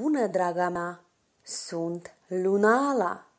bună, draga mea! Sunt Lunala!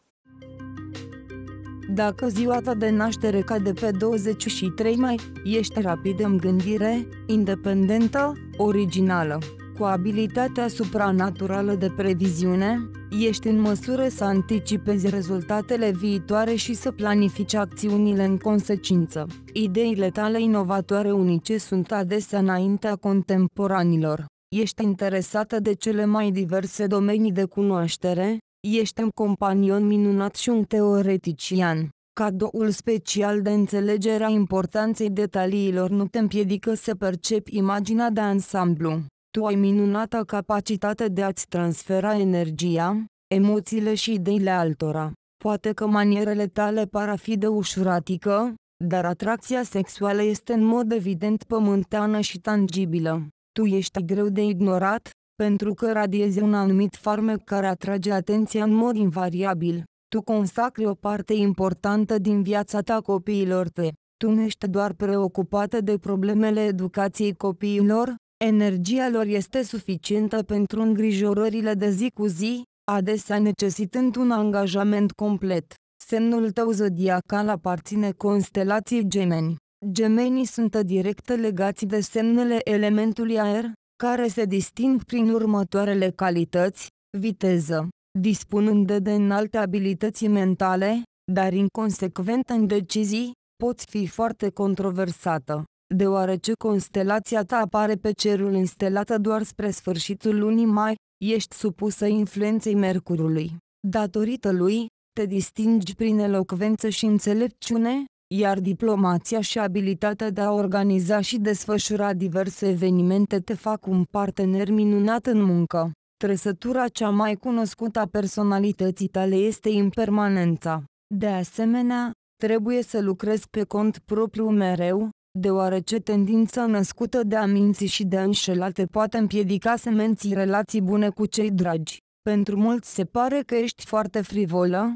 Dacă ziua ta de naștere cade pe 23 mai, ești rapid în gândire, independentă, originală, cu abilitatea supranaturală de previziune, ești în măsură să anticipezi rezultatele viitoare și să planifici acțiunile în consecință. Ideile tale inovatoare unice sunt adesea înaintea contemporanilor. Ești interesată de cele mai diverse domenii de cunoaștere? Ești un companion minunat și un teoretician. Cadoul special de înțelegere a importanței detaliilor nu te împiedică să percepi imaginea de ansamblu. Tu ai minunata capacitate de a-ți transfera energia, emoțiile și ideile altora. Poate că manierele tale par a fi de ușuratică, dar atracția sexuală este în mod evident pământeană și tangibilă tu ești greu de ignorat, pentru că radiezi un anumit farmec care atrage atenția în mod invariabil. Tu consacri o parte importantă din viața ta copiilor tăi. Tu nu ești doar preocupată de problemele educației copiilor, energia lor este suficientă pentru îngrijorările de zi cu zi, adesea necesitând un angajament complet. Semnul tău zodiacal aparține constelației gemeni. Gemenii sunt direct legați de semnele elementului aer, care se disting prin următoarele calități, viteză, dispunând de înalte abilități mentale, dar inconsecventă în decizii, poți fi foarte controversată, deoarece constelația ta apare pe cerul înstelată doar spre sfârșitul lunii mai, ești supusă influenței Mercurului. Datorită lui, te distingi prin elocvență și înțelepciune, iar diplomația și abilitatea de a organiza și desfășura diverse evenimente te fac un partener minunat în muncă. Trăsătura cea mai cunoscută a personalității tale este impermanența. De asemenea, trebuie să lucrezi pe cont propriu mereu, deoarece tendința născută de aminții și de înșelate poate împiedica să menții relații bune cu cei dragi. Pentru mulți se pare că ești foarte frivolă,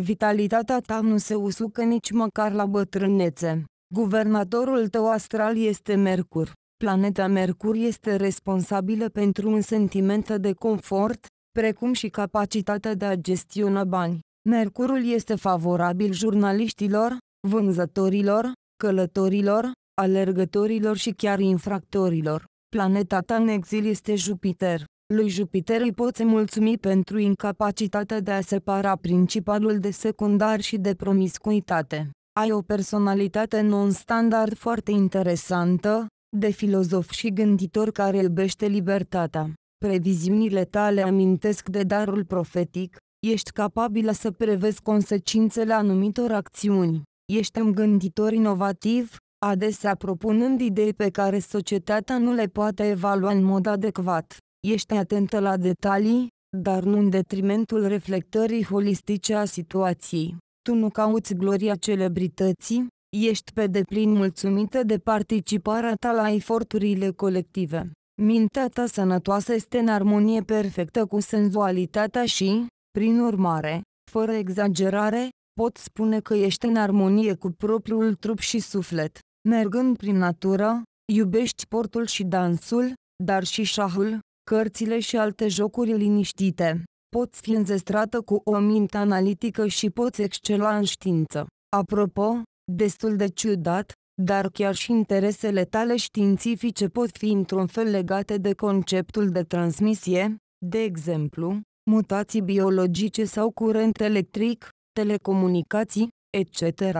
Vitalitatea ta nu se usucă nici măcar la bătrânețe. Guvernatorul tău astral este Mercur. Planeta Mercur este responsabilă pentru un sentiment de confort, precum și capacitatea de a gestiona bani. Mercurul este favorabil jurnaliștilor, vânzătorilor, călătorilor, alergătorilor și chiar infractorilor. Planeta ta în exil este Jupiter. Lui Jupiter îi poți mulțumi pentru incapacitatea de a separa principalul de secundar și de promiscuitate. Ai o personalitate non-standard foarte interesantă, de filozof și gânditor care iubește libertatea. Previziunile tale amintesc de darul profetic, ești capabilă să prevezi consecințele anumitor acțiuni. Ești un gânditor inovativ, adesea propunând idei pe care societatea nu le poate evalua în mod adecvat. Ești atentă la detalii, dar nu în detrimentul reflectării holistice a situației. Tu nu cauți gloria celebrității, ești pe deplin mulțumită de participarea ta la eforturile colective. Mintea ta sănătoasă este în armonie perfectă cu senzualitatea și, prin urmare, fără exagerare, pot spune că ești în armonie cu propriul trup și suflet. Mergând prin natură, iubești portul și dansul, dar și șahul, cărțile și alte jocuri liniștite. Poți fi înzestrată cu o minte analitică și poți excela în știință. Apropo, destul de ciudat, dar chiar și interesele tale științifice pot fi într-un fel legate de conceptul de transmisie, de exemplu, mutații biologice sau curent electric, telecomunicații, etc.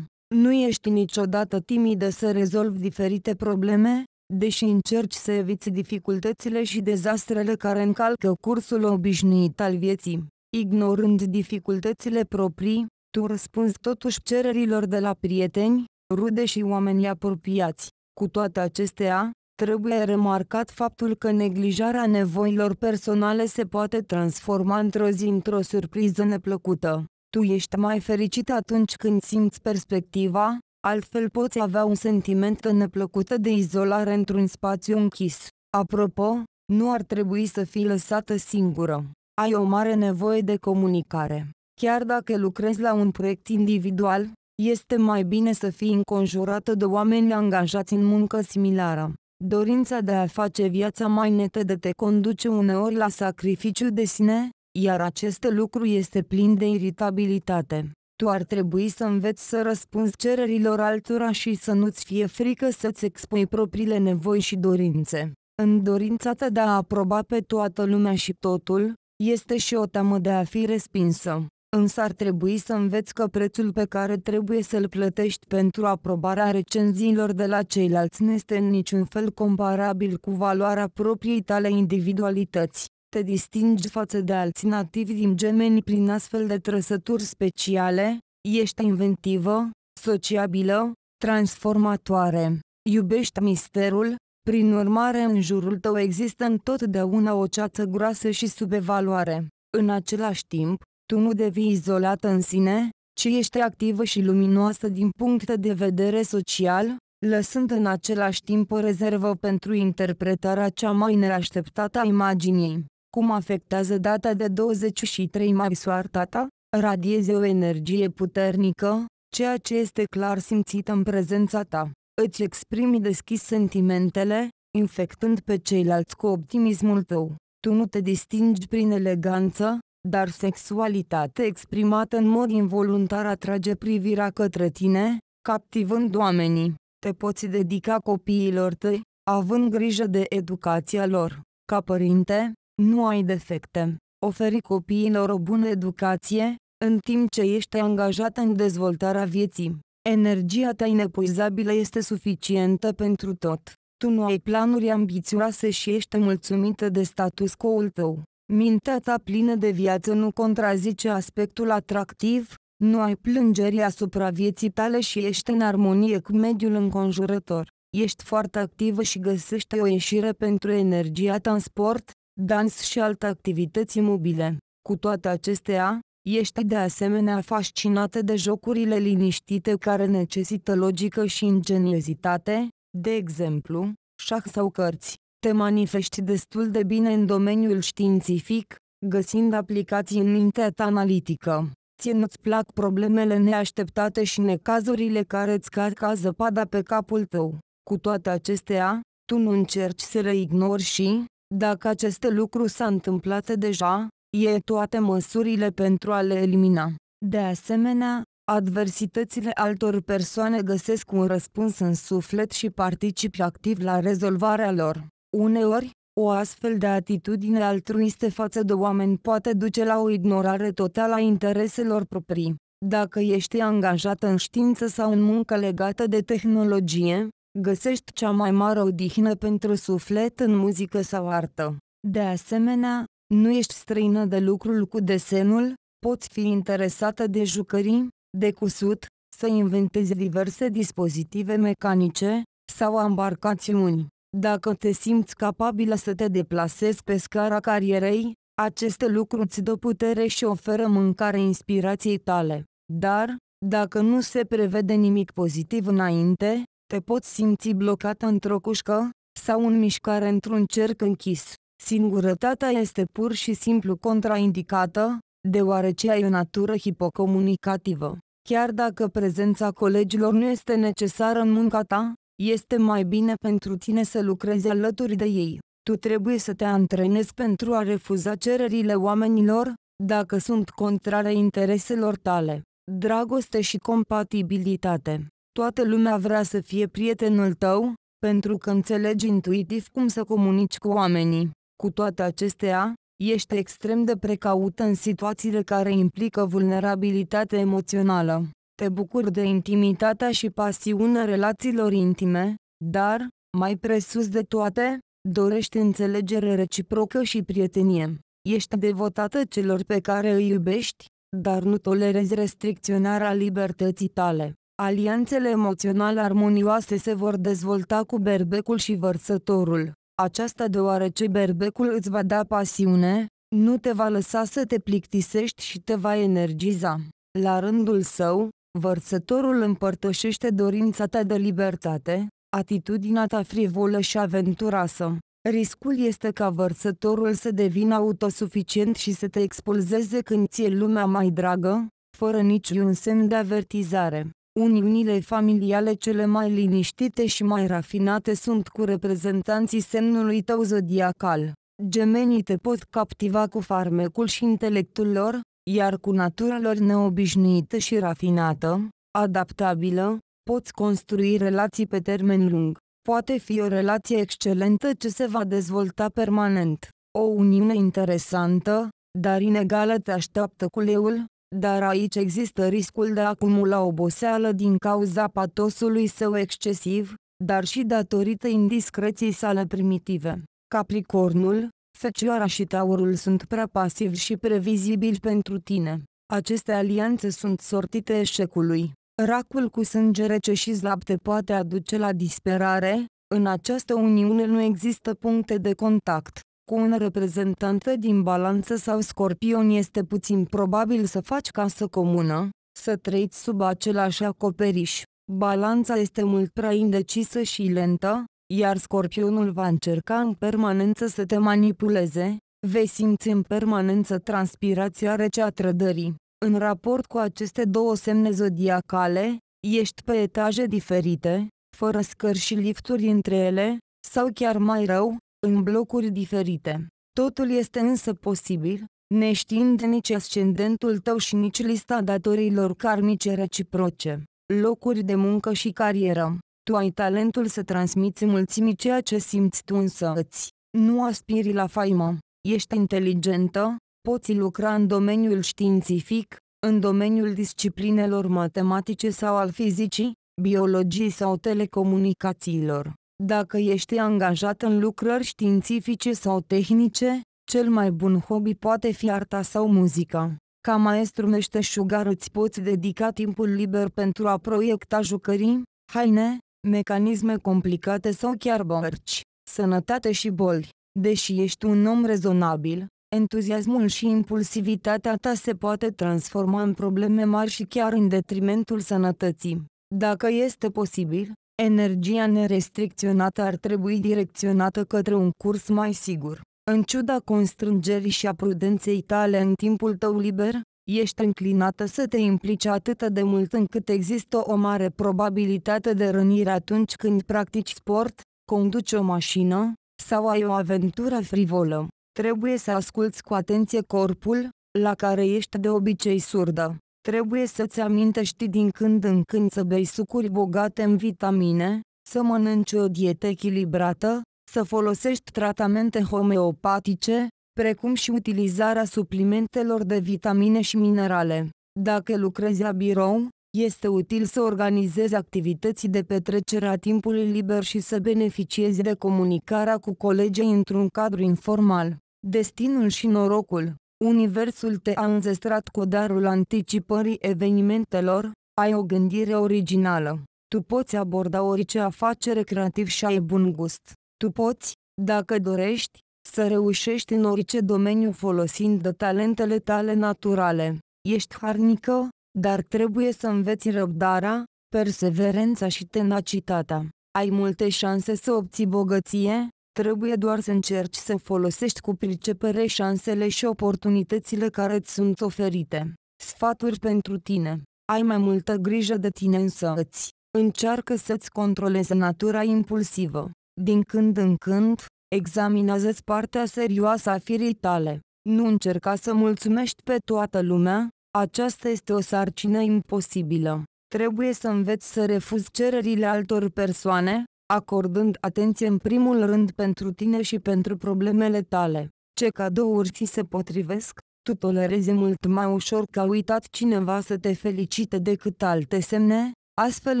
Nu ești niciodată timidă să rezolvi diferite probleme, deși încerci să eviți dificultățile și dezastrele care încalcă cursul obișnuit al vieții. Ignorând dificultățile proprii, tu răspunzi totuși cererilor de la prieteni, rude și oameni apropiați. Cu toate acestea, trebuie remarcat faptul că neglijarea nevoilor personale se poate transforma într-o zi într-o surpriză neplăcută. Tu ești mai fericit atunci când simți perspectiva, altfel poți avea un sentiment neplăcută de izolare într-un spațiu închis. Apropo, nu ar trebui să fii lăsată singură. Ai o mare nevoie de comunicare. Chiar dacă lucrezi la un proiect individual, este mai bine să fii înconjurată de oameni angajați în muncă similară. Dorința de a face viața mai netedă te conduce uneori la sacrificiu de sine, iar acest lucru este plin de iritabilitate. Tu ar trebui să înveți să răspunzi cererilor altora și să nu-ți fie frică să-ți expui propriile nevoi și dorințe. În dorința ta de a aproba pe toată lumea și totul, este și o teamă de a fi respinsă. Însă ar trebui să înveți că prețul pe care trebuie să-l plătești pentru aprobarea recenziilor de la ceilalți nu este în niciun fel comparabil cu valoarea propriei tale individualități te distingi față de alți nativi din gemeni prin astfel de trăsături speciale, ești inventivă, sociabilă, transformatoare, iubești misterul, prin urmare în jurul tău există întotdeauna o ceață groasă și subevaluare. În același timp, tu nu devii izolată în sine, ci ești activă și luminoasă din punct de vedere social, lăsând în același timp o rezervă pentru interpretarea cea mai neașteptată a imaginii cum afectează data de 23 mai soarta ta, radieze o energie puternică, ceea ce este clar simțită în prezența ta. Îți exprimi deschis sentimentele, infectând pe ceilalți cu optimismul tău. Tu nu te distingi prin eleganță, dar sexualitate exprimată în mod involuntar atrage privirea către tine, captivând oamenii. Te poți dedica copiilor tăi, având grijă de educația lor. Ca părinte, nu ai defecte. Oferi copiilor o bună educație, în timp ce ești angajat în dezvoltarea vieții. Energia ta inepuizabilă este suficientă pentru tot. Tu nu ai planuri ambițioase și ești mulțumită de status quo-ul tău. Mintea ta plină de viață nu contrazice aspectul atractiv, nu ai plângeri asupra vieții tale și ești în armonie cu mediul înconjurător. Ești foarte activă și găsești o ieșire pentru energia ta în sport, dans și alte activități mobile. Cu toate acestea, ești de asemenea fascinată de jocurile liniștite care necesită logică și ingeniozitate, de exemplu, șah sau cărți. Te manifesti destul de bine în domeniul științific, găsind aplicații în mintea ta analitică. Ție nu-ți plac problemele neașteptate și necazurile care îți cad ca zăpada pe capul tău. Cu toate acestea, tu nu încerci să le ignori și, dacă acest lucru s-a întâmplat deja, e toate măsurile pentru a le elimina. De asemenea, adversitățile altor persoane găsesc un răspuns în suflet și participă activ la rezolvarea lor. Uneori, o astfel de atitudine altruiste față de oameni poate duce la o ignorare totală a intereselor proprii. Dacă ești angajat în știință sau în muncă legată de tehnologie, Găsești cea mai mare odihnă pentru suflet în muzică sau artă. De asemenea, nu ești străină de lucrul cu desenul, poți fi interesată de jucării, de cusut, să inventezi diverse dispozitive mecanice sau ambarcațiuni. Dacă te simți capabilă să te deplasezi pe scara carierei, aceste lucruri îți dă putere și oferă mâncare inspirației tale. Dar, dacă nu se prevede nimic pozitiv înainte, te poți simți blocată într-o cușcă sau în mișcare într-un cerc închis. Singurătatea este pur și simplu contraindicată, deoarece ai o natură hipocomunicativă. Chiar dacă prezența colegilor nu este necesară în munca ta, este mai bine pentru tine să lucrezi alături de ei. Tu trebuie să te antrenezi pentru a refuza cererile oamenilor, dacă sunt contrare intereselor tale. Dragoste și compatibilitate Toată lumea vrea să fie prietenul tău, pentru că înțelegi intuitiv cum să comunici cu oamenii. Cu toate acestea, ești extrem de precaută în situațiile care implică vulnerabilitate emoțională. Te bucuri de intimitatea și pasiunea relațiilor intime, dar, mai presus de toate, dorești înțelegere reciprocă și prietenie. Ești devotată celor pe care îi iubești, dar nu tolerezi restricționarea libertății tale. Alianțele emoționale armonioase se vor dezvolta cu berbecul și vărsătorul. Aceasta deoarece berbecul îți va da pasiune, nu te va lăsa să te plictisești și te va energiza. La rândul său, vărsătorul împărtășește dorința ta de libertate, atitudinea ta frivolă și aventuroasă. Riscul este ca vărsătorul să devină autosuficient și să te expulzeze când ți-e lumea mai dragă, fără niciun semn de avertizare. Uniunile familiale cele mai liniștite și mai rafinate sunt cu reprezentanții semnului tău zodiacal. Gemenii te pot captiva cu farmecul și intelectul lor, iar cu natura lor neobișnuită și rafinată, adaptabilă, poți construi relații pe termen lung. Poate fi o relație excelentă ce se va dezvolta permanent. O uniune interesantă, dar inegală te așteaptă cu leul, dar aici există riscul de a acumula oboseală din cauza patosului său excesiv, dar și datorită indiscreției sale primitive. Capricornul, Fecioara și Taurul sunt prea pasivi și previzibili pentru tine. Aceste alianțe sunt sortite eșecului. Racul cu sânge rece și slab te poate aduce la disperare, în această uniune nu există puncte de contact cu un reprezentant din balanță sau scorpion este puțin probabil să faci casă comună, să trăiți sub același acoperiș. Balanța este mult prea indecisă și lentă, iar scorpionul va încerca în permanență să te manipuleze, vei simți în permanență transpirația rece a trădării. În raport cu aceste două semne zodiacale, ești pe etaje diferite, fără scări și lifturi între ele, sau chiar mai rău, în blocuri diferite. Totul este însă posibil, neștiind nici ascendentul tău și nici lista datorilor karmice reciproce, locuri de muncă și carieră. Tu ai talentul să transmiți mulțimii ceea ce simți tu însă îți. Nu aspiri la faimă. Ești inteligentă, poți lucra în domeniul științific, în domeniul disciplinelor matematice sau al fizicii, biologiei sau telecomunicațiilor. Dacă ești angajat în lucrări științifice sau tehnice, cel mai bun hobby poate fi arta sau muzica. Ca maestru meșteșugar îți poți dedica timpul liber pentru a proiecta jucării, haine, mecanisme complicate sau chiar bărci, sănătate și boli. Deși ești un om rezonabil, entuziasmul și impulsivitatea ta se poate transforma în probleme mari și chiar în detrimentul sănătății. Dacă este posibil, Energia nerestricționată ar trebui direcționată către un curs mai sigur. În ciuda constrângerii și a prudenței tale în timpul tău liber, ești înclinată să te implici atât de mult încât există o mare probabilitate de rănire atunci când practici sport, conduci o mașină sau ai o aventură frivolă. Trebuie să asculți cu atenție corpul, la care ești de obicei surdă. Trebuie să-ți amintești din când în când să bei sucuri bogate în vitamine, să mănânci o dietă echilibrată, să folosești tratamente homeopatice, precum și utilizarea suplimentelor de vitamine și minerale. Dacă lucrezi la birou, este util să organizezi activități de petrecere a timpului liber și să beneficiezi de comunicarea cu colegii într-un cadru informal. Destinul și norocul Universul te-a înzestrat cu darul anticipării evenimentelor, ai o gândire originală. Tu poți aborda orice afacere creativ și ai bun gust. Tu poți, dacă dorești, să reușești în orice domeniu folosind de talentele tale naturale. Ești harnică, dar trebuie să înveți răbdarea, perseverența și tenacitatea. Ai multe șanse să obții bogăție, Trebuie doar să încerci să folosești cu pricepere șansele și oportunitățile care îți sunt oferite. Sfaturi pentru tine. Ai mai multă grijă de tine însă îți. Încearcă să-ți controlezi natura impulsivă. Din când în când, examinează-ți partea serioasă a firii tale. Nu încerca să mulțumești pe toată lumea, aceasta este o sarcină imposibilă. Trebuie să înveți să refuzi cererile altor persoane, acordând atenție în primul rând pentru tine și pentru problemele tale. Ce cadouri ți se potrivesc? Tu tolerezi mult mai ușor că a uitat cineva să te felicite decât alte semne, astfel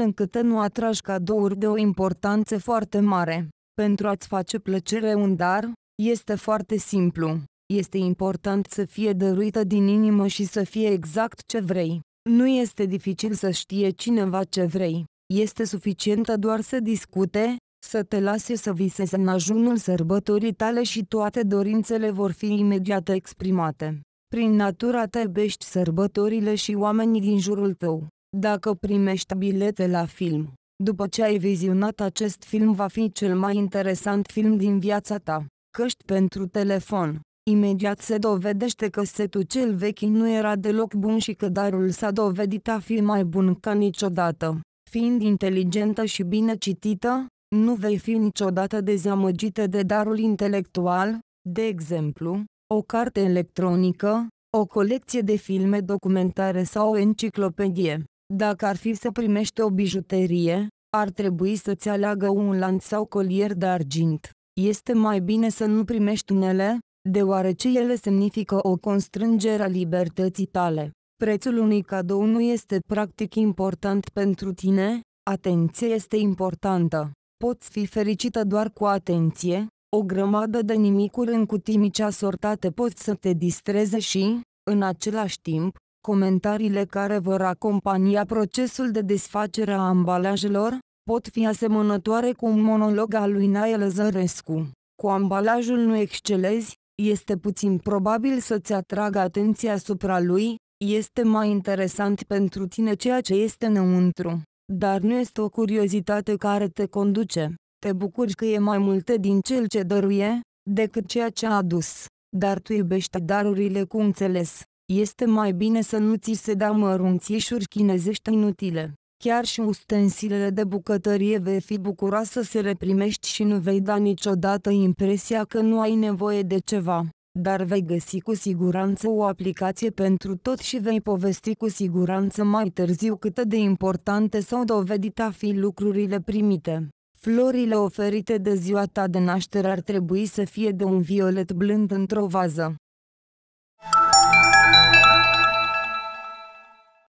încât nu atragi cadouri de o importanță foarte mare. Pentru a-ți face plăcere un dar, este foarte simplu. Este important să fie dăruită din inimă și să fie exact ce vrei. Nu este dificil să știe cineva ce vrei. Este suficientă doar să discute, să te lase să visezi în ajunul sărbătorii tale și toate dorințele vor fi imediat exprimate. Prin natura ta iubești sărbătorile și oamenii din jurul tău. Dacă primești bilete la film, după ce ai vizionat acest film va fi cel mai interesant film din viața ta. Căști pentru telefon. Imediat se dovedește că setul cel vechi nu era deloc bun și că darul s-a dovedit a fi mai bun ca niciodată. Fiind inteligentă și bine citită, nu vei fi niciodată dezamăgită de darul intelectual, de exemplu, o carte electronică, o colecție de filme documentare sau o enciclopedie. Dacă ar fi să primești o bijuterie, ar trebui să-ți aleagă un lanț sau colier de argint. Este mai bine să nu primești unele, deoarece ele semnifică o constrângere a libertății tale. Prețul unui cadou nu este practic important pentru tine, atenție este importantă. Poți fi fericită doar cu atenție, o grămadă de nimicuri în cutii mici asortate pot să te distreze și, în același timp, comentariile care vor acompania procesul de desfacere a ambalajelor, pot fi asemănătoare cu un monolog al lui Nae Lăzărescu. Cu ambalajul nu excelezi, este puțin probabil să-ți atragă atenția asupra lui, este mai interesant pentru tine ceea ce este înăuntru, dar nu este o curiozitate care te conduce. Te bucuri că e mai multe din cel ce dăruie, decât ceea ce a adus, dar tu iubești darurile cu înțeles. Este mai bine să nu ți se dea mărunțișuri chinezești inutile. Chiar și ustensilele de bucătărie vei fi bucuroasă să le primești și nu vei da niciodată impresia că nu ai nevoie de ceva dar vei găsi cu siguranță o aplicație pentru tot și vei povesti cu siguranță mai târziu cât de importante s-au dovedit a fi lucrurile primite. Florile oferite de ziua ta de naștere ar trebui să fie de un violet blând într-o vază.